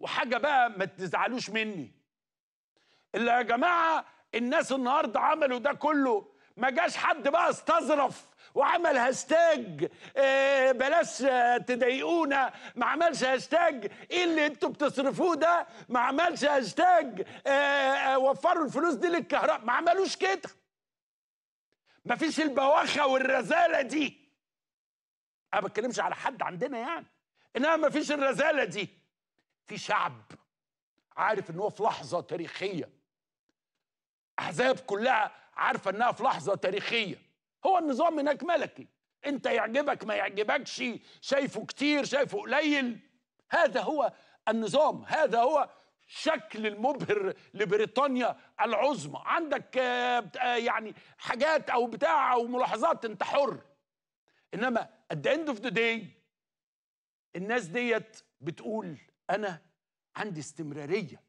وحاجه بقى ما تزعلوش مني اللي يا جماعه الناس النهارده عملوا ده كله ما جاش حد بقى استظرف وعمل هاشتاج آه، بلاش تضايقونا ما عملش هاشتاج ايه اللي انتوا بتصرفوه ده ما عملش هاشتاج آه، آه، وفروا الفلوس دي للكهرباء ما عملوش كده ما فيش البواخه والرزاله دي انا ما بتكلمش على حد عندنا يعني انما ما فيش الرزاله دي في شعب عارف ان هو في لحظه تاريخيه احزاب كلها عارفه انها في لحظه تاريخيه هو النظام هناك ملكي انت يعجبك ما يعجبكش شايفه كتير شايفه قليل هذا هو النظام هذا هو شكل المبهر لبريطانيا العظمى عندك آه، يعني حاجات او بتاع او ملاحظات انت حر انما at the end of the day الناس ديت بتقول انا عندي استمراريه